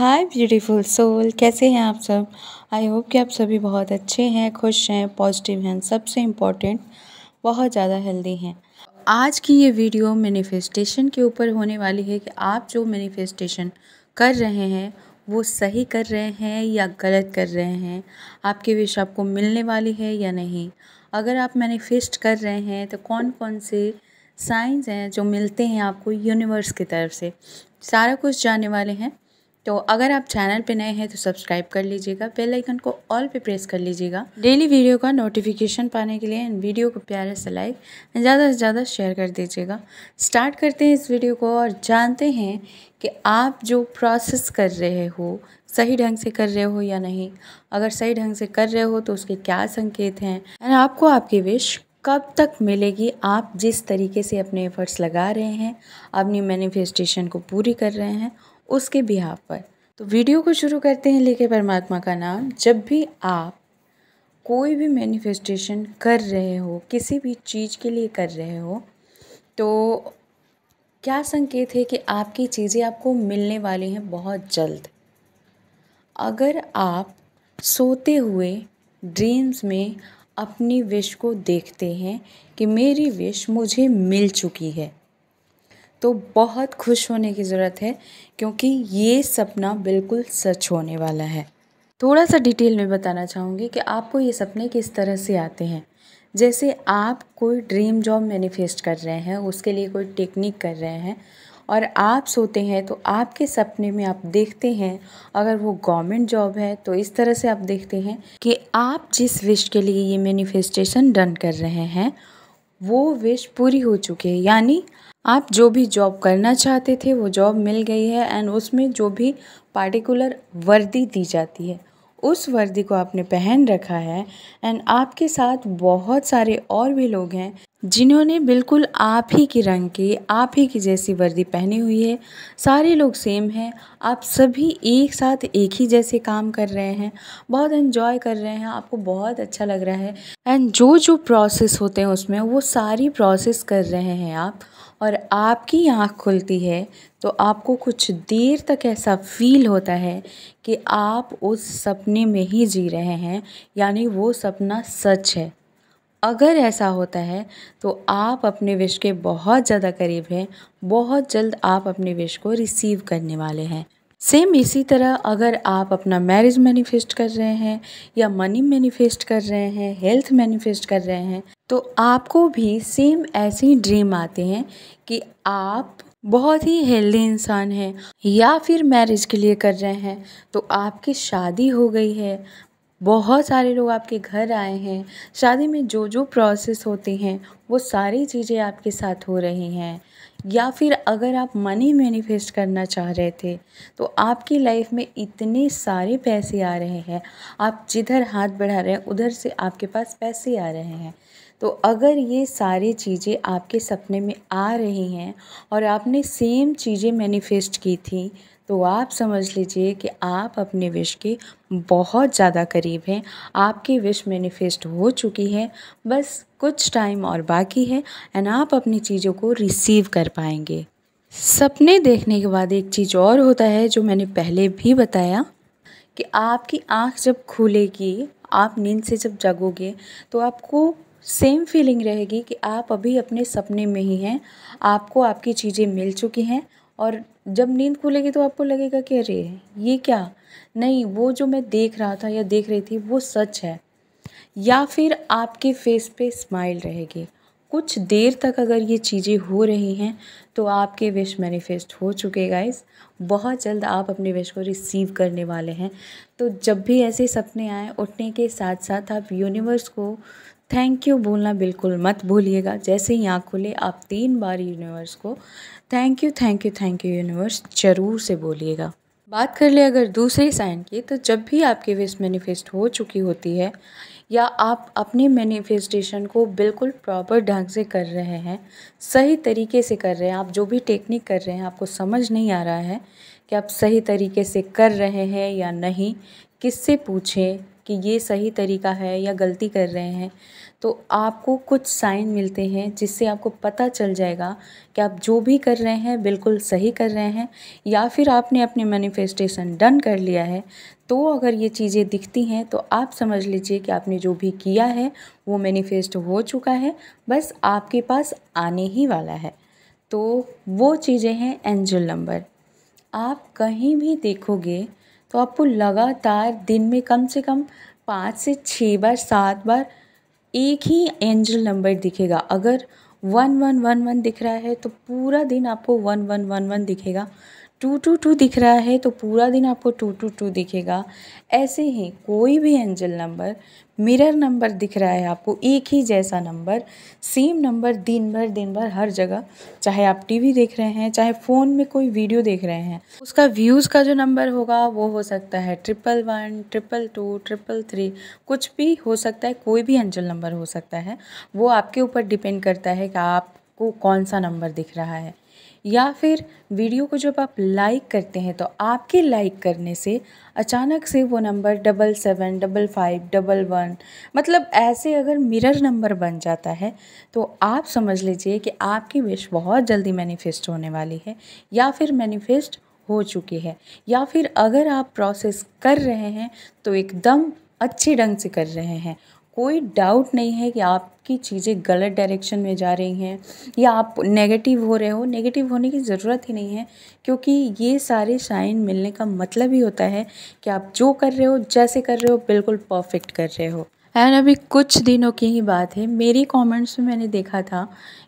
हाय beautiful soul कैसे हैं आप सब आई होप कि आप सभी बहुत अच्छे हैं खुश हैं पॉजिटिव हैं सबसे इम्पॉर्टेंट बहुत ज़्यादा हेल्दी हैं आज की ये वीडियो मैनिफेस्टेशन के ऊपर होने वाली है कि आप जो मैनिफेस्टेशन कर रहे हैं वो सही कर रहे हैं या गलत कर रहे हैं आपकी विश आपको मिलने वाली है या नहीं अगर आप मैनिफेस्ट कर रहे हैं तो कौन कौन से साइंस हैं जो मिलते हैं आपको यूनिवर्स की तरफ से सारा कुछ जानने वाले हैं तो अगर आप चैनल पे नए हैं तो सब्सक्राइब कर लीजिएगा बेल आइकन को ऑल पे प्रेस कर लीजिएगा डेली वीडियो का नोटिफिकेशन पाने के लिए वीडियो को प्यारे से लाइक ज़्यादा से ज़्यादा शेयर कर दीजिएगा स्टार्ट करते हैं इस वीडियो को और जानते हैं कि आप जो प्रोसेस कर रहे हो सही ढंग से कर रहे हो या नहीं अगर सही ढंग से कर रहे हो तो उसके क्या संकेत हैं और आपको आपकी विश कब तक मिलेगी आप जिस तरीके से अपने एफर्ट्स लगा रहे हैं अपनी मैनिफेस्टेशन को पूरी कर रहे हैं उसके बिहाफ पर तो वीडियो को शुरू करते हैं लेके परमात्मा का नाम जब भी आप कोई भी मैनिफेस्टेशन कर रहे हो किसी भी चीज़ के लिए कर रहे हो तो क्या संकेत है कि आपकी चीज़ें आपको मिलने वाली हैं बहुत जल्द अगर आप सोते हुए ड्रीम्स में अपनी विश को देखते हैं कि मेरी विश मुझे मिल चुकी है तो बहुत खुश होने की ज़रूरत है क्योंकि ये सपना बिल्कुल सच होने वाला है थोड़ा सा डिटेल में बताना चाहूँगी कि आपको ये सपने किस तरह से आते हैं जैसे आप कोई ड्रीम जॉब मैनिफेस्ट कर रहे हैं उसके लिए कोई टेक्निक कर रहे हैं और आप सोते हैं तो आपके सपने में आप देखते हैं अगर वो गवर्नमेंट जॉब है तो इस तरह से आप देखते हैं कि आप जिस विश के लिए ये मैनिफेस्टेशन डन कर रहे हैं वो विश पूरी हो चुकी है यानी आप जो भी जॉब करना चाहते थे वो जॉब मिल गई है एंड उसमें जो भी पार्टिकुलर वर्दी दी जाती है उस वर्दी को आपने पहन रखा है एंड आपके साथ बहुत सारे और भी लोग हैं जिन्होंने बिल्कुल आप ही के रंग की आप ही की जैसी वर्दी पहनी हुई है सारे लोग सेम हैं आप सभी एक साथ एक ही जैसे काम कर रहे हैं बहुत एंजॉय कर रहे हैं आपको बहुत अच्छा लग रहा है एंड जो जो प्रोसेस होते हैं उसमें वो सारी प्रोसेस कर रहे हैं आप और आपकी आँख खुलती है तो आपको कुछ देर तक ऐसा फील होता है कि आप उस सपने में ही जी रहे हैं यानी वो सपना सच है अगर ऐसा होता है तो आप अपने विश के बहुत ज़्यादा करीब हैं बहुत जल्द आप अपने विश को रिसीव करने वाले हैं सेम इसी तरह अगर आप अपना मैरिज मैनिफेस्ट कर रहे हैं या मनी मैनिफेस्ट कर रहे हैं हेल्थ मैनिफेस्ट कर रहे हैं तो आपको भी सेम ऐसे ही ड्रीम आते हैं कि आप बहुत ही हेल्दी इंसान हैं या फिर मैरिज के लिए कर रहे हैं तो आपकी शादी हो गई है बहुत सारे लोग आपके घर आए हैं शादी में जो जो प्रोसेस होते हैं वो सारी चीज़ें आपके साथ हो रही हैं या फिर अगर आप मनी मैनिफेस्ट करना चाह रहे थे तो आपकी लाइफ में इतने सारे पैसे आ रहे हैं आप जिधर हाथ बढ़ा रहे हैं उधर से आपके पास पैसे आ रहे हैं तो अगर ये सारी चीज़ें आपके सपने में आ रही हैं और आपने सेम चीज़ें मैनिफेस्ट की थी तो आप समझ लीजिए कि आप अपने विश के बहुत ज़्यादा करीब हैं आपकी विश मैनिफेस्ट हो चुकी है बस कुछ टाइम और बाकी है एंड आप अपनी चीज़ों को रिसीव कर पाएंगे सपने देखने के बाद एक चीज़ और होता है जो मैंने पहले भी बताया कि आपकी आँख जब खुलेगी आप नींद से जब जगोगे तो आपको सेम फीलिंग रहेगी कि आप अभी अपने सपने में ही हैं आपको आपकी चीज़ें मिल चुकी हैं और जब नींद खुलेगी तो आपको लगेगा कि अरे ये क्या नहीं वो जो मैं देख रहा था या देख रही थी वो सच है या फिर आपके फेस पे स्माइल रहेगी कुछ देर तक अगर ये चीज़ें हो रही हैं तो आपके विश मैनिफेस्ट हो चुके गाइस बहुत जल्द आप अपने विश को रिसीव करने वाले हैं तो जब भी ऐसे सपने आए उठने के साथ साथ आप यूनिवर्स को थैंक यू बोलना बिल्कुल मत भूलिएगा जैसे ही आँख खुले आप तीन बार यूनिवर्स को thank you thank you thank you universe ज़रूर से बोलिएगा बात कर ले अगर दूसरे साइन की तो जब भी आपकी विश मैनिफेस्ट हो चुकी होती है या आप अपने मैनिफेस्टेशन को बिल्कुल प्रॉपर ढंग से कर रहे हैं सही तरीके से कर रहे हैं आप जो भी टेक्निक कर रहे हैं आपको समझ नहीं आ रहा है कि आप सही तरीके से कर रहे हैं या नहीं किससे पूछें कि ये सही तरीका है या गलती कर रहे हैं तो आपको कुछ साइन मिलते हैं जिससे आपको पता चल जाएगा कि आप जो भी कर रहे हैं बिल्कुल सही कर रहे हैं या फिर आपने अपने मैनिफेस्टेशन डन कर लिया है तो अगर ये चीज़ें दिखती हैं तो आप समझ लीजिए कि आपने जो भी किया है वो मैनिफेस्ट हो चुका है बस आपके पास आने ही वाला है तो वो चीज़ें हैं एंजल नंबर आप कहीं भी देखोगे तो आपको लगातार दिन में कम से कम पाँच से छः बार सात बार एक ही एंजल नंबर दिखेगा अगर वन वन वन वन दिख रहा है तो पूरा दिन आपको वन वन वन वन दिखेगा टू टू टू दिख रहा है तो पूरा दिन आपको टू टू टू दिखेगा ऐसे ही कोई भी एंजल नंबर मिरर नंबर दिख रहा है आपको एक ही जैसा नंबर सेम नंबर दिन भर दिन भर हर जगह चाहे आप टीवी देख रहे हैं चाहे फ़ोन में कोई वीडियो देख रहे हैं उसका व्यूज़ का जो नंबर होगा वो हो सकता है triple one triple two triple three कुछ भी हो सकता है कोई भी एंजल नंबर हो सकता है वो आपके ऊपर डिपेंड करता है कि आप आपको कौन सा नंबर दिख रहा है या फिर वीडियो को जब आप लाइक करते हैं तो आपके लाइक करने से अचानक से वो number double seven double five double one मतलब ऐसे अगर मिरर नंबर बन जाता है तो आप समझ लीजिए कि आपकी विश बहुत जल्दी मैनिफेस्ट होने वाली है या फिर मैनिफेस्ट हो चुकी है या फिर अगर आप प्रोसेस कर रहे हैं तो एकदम अच्छे ढंग से कर रहे हैं कोई डाउट नहीं है कि आपकी चीज़ें गलत डायरेक्शन में जा रही हैं या आप नेगेटिव हो रहे हो नेगेटिव होने की ज़रूरत ही नहीं है क्योंकि ये सारे साइन मिलने का मतलब ही होता है कि आप जो कर रहे हो जैसे कर रहे हो बिल्कुल परफेक्ट कर रहे हो एंड अभी कुछ दिनों की ही बात है मेरी कमेंट्स में मैंने देखा था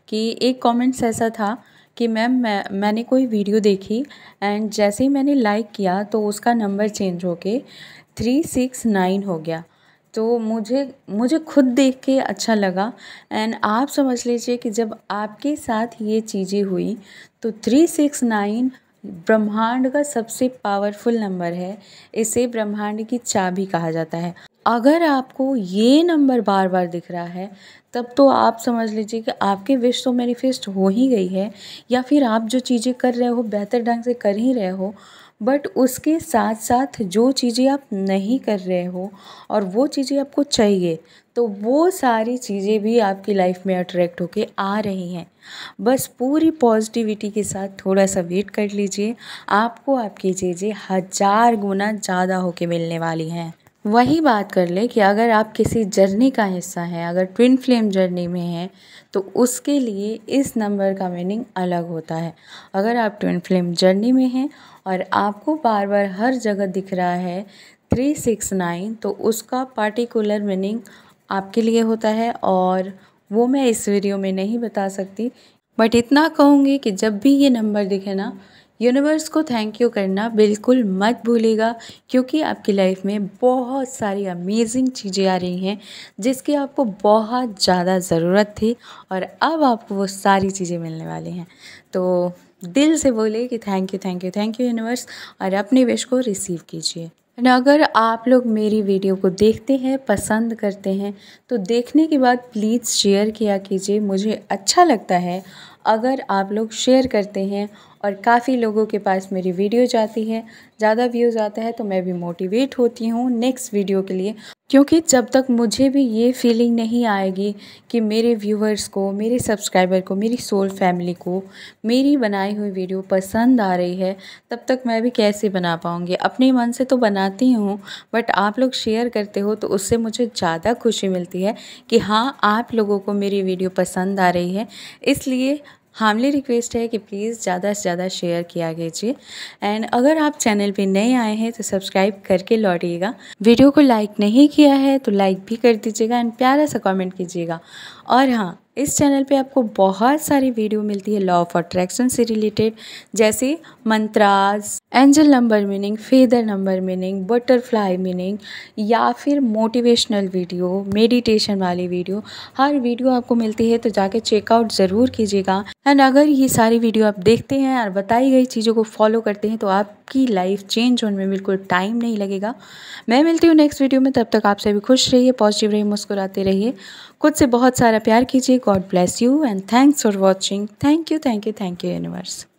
कि एक कमेंट्स ऐसा था कि मैम मैं मैंने कोई वीडियो देखी एंड जैसे ही मैंने लाइक किया तो उसका नंबर चेंज होके थ्री सिक्स नाइन हो गया तो मुझे मुझे खुद देख के अच्छा लगा एंड आप समझ लीजिए कि जब आपके साथ ये चीज़ें हुई तो थ्री सिक्स नाइन ब्रह्मांड का सबसे पावरफुल नंबर है इसे ब्रह्मांड की चाबी कहा जाता है अगर आपको ये नंबर बार बार दिख रहा है तब तो आप समझ लीजिए कि आपके विश तो मैनिफेस्ट हो ही गई है या फिर आप जो चीज़ें कर रहे हो बेहतर ढंग से कर ही रहे हो बट उसके साथ साथ जो चीज़ें आप नहीं कर रहे हो और वो चीज़ें आपको चाहिए तो वो सारी चीज़ें भी आपकी लाइफ में अट्रैक्ट होके आ रही हैं बस पूरी पॉजिटिविटी के साथ थोड़ा सा वेट कर लीजिए आपको आपकी चीज़ें हज़ार गुना ज़्यादा होके मिलने वाली हैं वही बात कर ले कि अगर आप किसी जर्नी का हिस्सा हैं अगर ट्विन फ्लेम जर्नी में हैं तो उसके लिए इस नंबर का मीनिंग अलग होता है अगर आप ट्विन फ्लेम जर्नी में हैं और आपको बार बार हर जगह दिख रहा है थ्री सिक्स नाइन तो उसका पार्टिकुलर मीनिंग आपके लिए होता है और वो मैं इस वीडियो में नहीं बता सकती बट इतना कहूँगी कि जब भी ये नंबर दिखे ना यूनिवर्स को थैंक यू करना बिल्कुल मत भूलेगा क्योंकि आपकी लाइफ में बहुत सारी अमेजिंग चीज़ें आ रही हैं जिसकी आपको बहुत ज़्यादा ज़रूरत थी और अब आपको वो सारी चीज़ें मिलने वाली हैं तो दिल से बोले कि thank you thank you thank you universe और अपने विश को रिसीव कीजिए एंड अगर आप लोग मेरी वीडियो को देखते हैं पसंद करते हैं तो देखने के बाद प्लीज़ शेयर किया कीजिए मुझे अच्छा लगता है अगर आप लोग शेयर करते हैं और काफ़ी लोगों के पास मेरी वीडियो जाती है ज़्यादा व्यूज़ आता है तो मैं भी मोटिवेट होती हूँ नेक्स्ट वीडियो के लिए क्योंकि जब तक मुझे भी ये फीलिंग नहीं आएगी कि मेरे व्यूअर्स को मेरे सब्सक्राइबर को मेरी सोल फैमिली को मेरी बनाई हुई वीडियो पसंद आ रही है तब तक मैं भी कैसे बना पाऊँगी अपने मन से तो बनाती हूँ बट आप लोग शेयर करते हो तो उससे मुझे ज़्यादा खुशी मिलती है कि हाँ आप लोगों को मेरी वीडियो पसंद आ रही है इसलिए हार्मली रिक्वेस्ट है कि प्लीज़ ज़्यादा से ज़्यादा शेयर किया कीजिए एंड अगर आप चैनल पे नए आए हैं तो सब्सक्राइब करके लौटिएगा वीडियो को लाइक नहीं किया है तो लाइक भी कर दीजिएगा एंड प्यारा सा कमेंट कीजिएगा और हाँ इस चैनल पे आपको बहुत सारी वीडियो मिलती है लॉ ऑफ अट्रैक्शन से रिलेटेड जैसे mantras angel number meaning feather number meaning butterfly meaning या फिर मोटिवेशनल वीडियो मेडिटेशन वाली वीडियो हर वीडियो आपको मिलती है तो जाके चेकआउट ज़रूर कीजिएगा एंड अगर ये सारी वीडियो आप देखते हैं और बताई गई चीज़ों को फॉलो करते हैं तो आपकी लाइफ चेंज होने में बिल्कुल टाइम नहीं लगेगा मैं मिलती हूँ नेक्स्ट वीडियो में तब तक आप सभी खुश रहिए पॉजिटिव रहिए मुस्कुराते रहिए खुद से बहुत सारा प्यार कीजिए God bless you and thanks for watching. Thank you, thank you, thank you, universe.